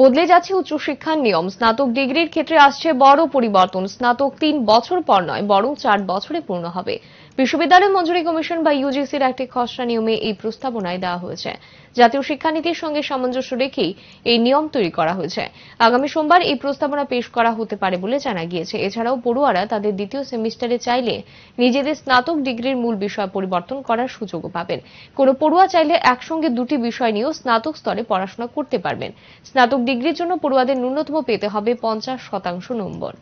বদলে যাচ্ছে উচ্চশিক্ষার নিয়ম স্নাতক ডিগ্রির ক্ষেত্রে আসছে বড় পরিবর্তন স্নাতক তিন বছর পর নয় বরং চার বছরে পূর্ণ হবে বিশ্ববিদ্যালয় মঞ্জুরি কমিশন বা ইউজিসির একটি খসড়া নিয়মে এই প্রস্তাবনায় দেওয়া হয়েছে জাতীয় শিক্ষানীতির সঙ্গে সামঞ্জস্য রেখেই এই নিয়ম তৈরি করা হয়েছে আগামী সোমবার এই প্রস্তাবনা পেশ করা হতে পারে বলে জানা গিয়েছে এছাড়াও পড়ুয়ারা তাদের দ্বিতীয় সেমিস্টারে চাইলে নিজেদের স্নাতক ডিগ্রির মূল বিষয় পরিবর্তন করার সুযোগও পাবেন কোনো পড়ুয়া চাইলে একসঙ্গে দুটি বিষয় নিয়েও স্নাতক স্তরে পড়াশোনা করতে পারবেন স্নাতক ডিগ্রির জন্য পড়ুয়াদের ন্যূনতম পেতে হবে পঞ্চাশ শতাংশ নম্বর